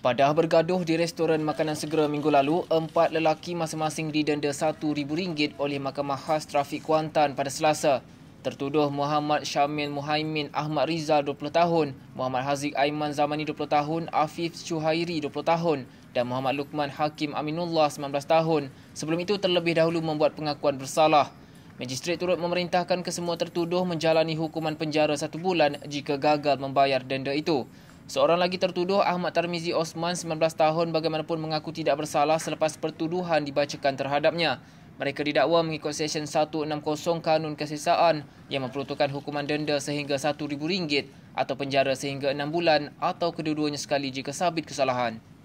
Padah bergaduh di restoran makanan segera minggu lalu, empat lelaki masing-masing didenda rm ringgit oleh Mahkamah Khas Trafik Kuantan pada Selasa. Tertuduh Muhammad Syamil Muhaimin Ahmad Rizal 20 tahun, Muhammad Haziq Aiman Zamani 20 tahun, Afif Chuhairi 20 tahun dan Muhammad Lukman Hakim Aminullah 19 tahun sebelum itu terlebih dahulu membuat pengakuan bersalah. Magistrat turut memerintahkan kesemua tertuduh menjalani hukuman penjara satu bulan jika gagal membayar denda itu. Seorang lagi tertuduh Ahmad Tarmizi Osman 19 tahun bagaimanapun mengaku tidak bersalah selepas pertuduhan dibacakan terhadapnya. Mereka didakwa mengikut Seksyen 160 Kanun Kesesaan yang memperuntukkan hukuman denda sehingga RM1,000 atau penjara sehingga 6 bulan atau kedua-duanya sekali jika sabit kesalahan.